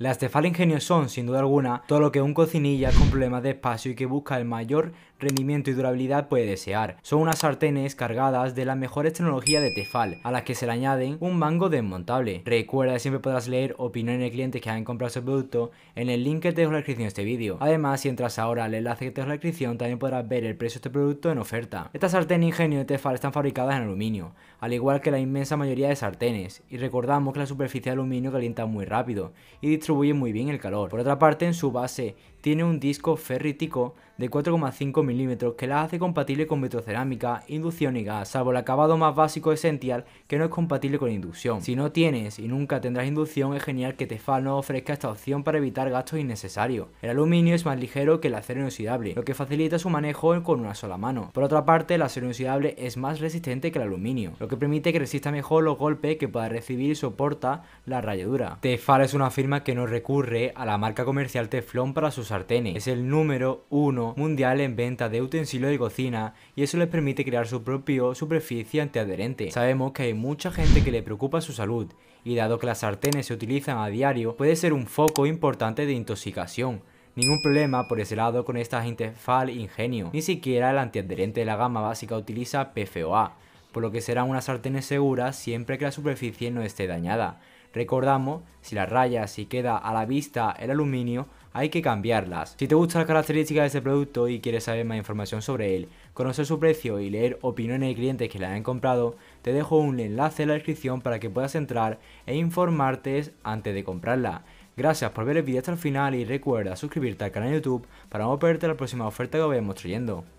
Las de Fallen son, sin duda alguna, todo lo que un cocinilla con problemas de espacio y que busca el mayor rendimiento y durabilidad puede desear. Son unas sartenes cargadas de la mejor tecnología de Tefal, a las que se le añaden un mango desmontable. Recuerda que siempre podrás leer opiniones de clientes que han comprado su este producto en el link que te dejo en la descripción de este vídeo. Además, si entras ahora al enlace que te en la descripción, también podrás ver el precio de este producto en oferta. Estas sartenes ingenio de Tefal están fabricadas en aluminio, al igual que la inmensa mayoría de sartenes, y recordamos que la superficie de aluminio calienta muy rápido y distribuye muy bien el calor. Por otra parte, en su base tiene un disco ferrítico de 4,5 milímetros que la hace compatible con vitrocerámica, inducción y gas, salvo el acabado más básico esencial que no es compatible con inducción. Si no tienes y nunca tendrás inducción, es genial que Tefal no ofrezca esta opción para evitar gastos innecesarios. El aluminio es más ligero que el acero inoxidable, lo que facilita su manejo con una sola mano. Por otra parte, el acero inoxidable es más resistente que el aluminio, lo que permite que resista mejor los golpes que pueda recibir y soporta la rayadura. Tefal es una firma que no recurre a la marca comercial Teflon para sus sartenes. Es el número uno mundial en venta de utensilios de cocina y eso les permite crear su propio superficie antiadherente. Sabemos que hay mucha gente que le preocupa su salud y dado que las sartenes se utilizan a diario, puede ser un foco importante de intoxicación. Ningún problema por ese lado con estas fal ingenio. Ni siquiera el antiadherente de la gama básica utiliza PFOA, por lo que serán unas sartenes seguras siempre que la superficie no esté dañada. Recordamos, si la raya si queda a la vista el aluminio, hay que cambiarlas. Si te gustan las características de este producto y quieres saber más información sobre él, conocer su precio y leer opiniones de clientes que la han comprado, te dejo un enlace en la descripción para que puedas entrar e informarte antes de comprarla. Gracias por ver el vídeo hasta el final y recuerda suscribirte al canal de YouTube para no perderte la próxima oferta que vayamos trayendo.